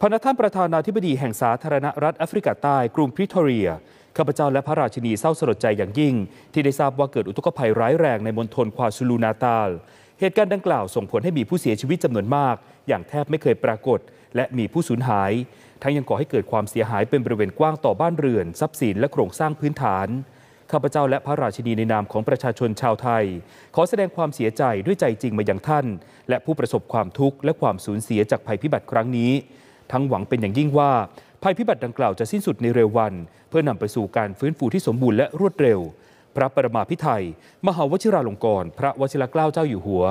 พระนท่านประธานาธิบดีแห่งสาธารณรัฐแอฟริกาใต้กรุงพริทอเรีย ข้าพเจ้าและพระราชินีเศร้าสลดใจอย่างยิ่งที่ได้ทราบว่าเกิดอุทกภัยร้ายแรงในมณฑลควาซูลูนาตาล เหตุการณ์ดังกล่าวส่งผลให้มีผู้เสียชีวิตจำนวนมากอย่างแทบไม่เคยปรากฏและมีผู้สูญหาย ทั้งยังก่อให้เกิดความเสียหายเป็นบริเวณกว้างต่อบ้านเรือนทรัพย์สินและโครงสร้างพื้นฐานข้าพเจ้าและพระราชินีในนามของประชาชนชาวไทย ขอแสดงความเสียใจด้วยใจจริงมาอย่างท่านและผู้ประสบความทุกข์และความสูญเสียจากภัยพิบัติครั้งนี้ทั้งหวังเป็นอย่างยิ่งว่า ภัยพิบัติดังกล่าวจะสิ้นสุดในเร็ววัน เพื่อนำไปสู่การฟื้นฟูที่สมบูรณ์และรวดเร็ว พระประมาพิไทย มหาวชิราลงกรณ์พระวชิรเกล้าเจ้าอยู่หัว